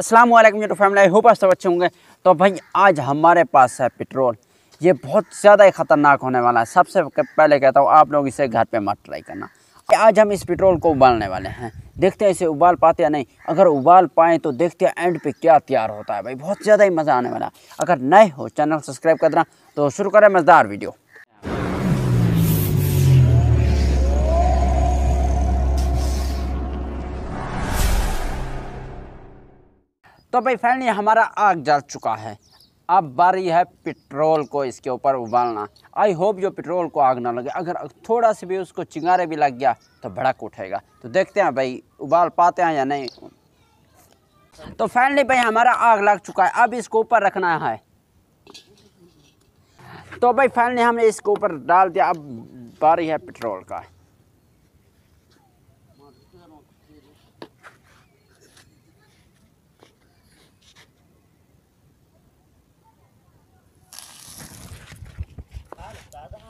अस्सलाम वालेकुम जो फैमिली आई होप आप सब अच्छे होंगे तो भाई आज हमारे पास है पेट्रोल ये बहुत ज़्यादा ही ख़तरनाक होने वाला है सबसे पहले कहता हूँ आप लोग इसे घर पे मत ट्राई करना आज हम इस पेट्रोल को उबालने वाले हैं देखते हैं इसे उबाल पाते या नहीं अगर उबाल पाएँ तो देखते हैं एंड पे क्या तैयार होता है भाई बहुत ज़्यादा ही मज़ा आने वाला है अगर नए हो चैनल सब्सक्राइब कर देना तो शुरू करें मज़ेदार वीडियो तो भाई फ्रेंड ये हमारा आग जल चुका है अब बारी है पेट्रोल को इसके ऊपर उबालना आई होप जो पेट्रोल को आग ना लगे अगर थोड़ा सा भी उसको चिंगारे भी लग गया तो भड़क उठेगा तो देखते हैं भाई उबाल पाते हैं या नहीं तो फाइनली भाई हमारा आग लग चुका है अब इसको ऊपर रखना है तो भाई फाइनली हमने इसको ऊपर डाल दिया अब बारी है पेट्रोल का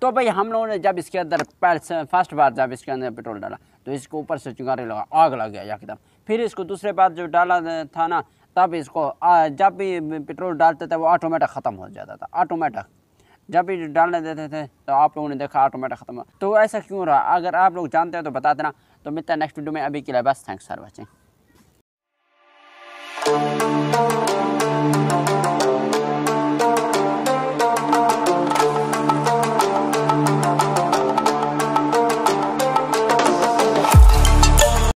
तो भाई हम लोगों ने जब इसके अंदर फर्स्ट बार जब इसके अंदर पेट्रोल डाला तो इसको ऊपर से चुंगारी लगा आग लग गया एकदम फिर इसको दूसरे बार जो डाला था ना तब इसको जब भी पेट्रोल डालते थे वो ऑटोमेटिक ख़त्म हो जाता था ऑटोमेटिक जब भी डालने देते थे तो आप लोगों ने देखा ऑटोमेटिक ख़त्म तो ऐसा क्यों रहा अगर आप लोग जानते हो तो बता देना तो मित्र नेक्स्ट वीडियो में अभी के लिए बस थैंक्स फॉर वॉचिंग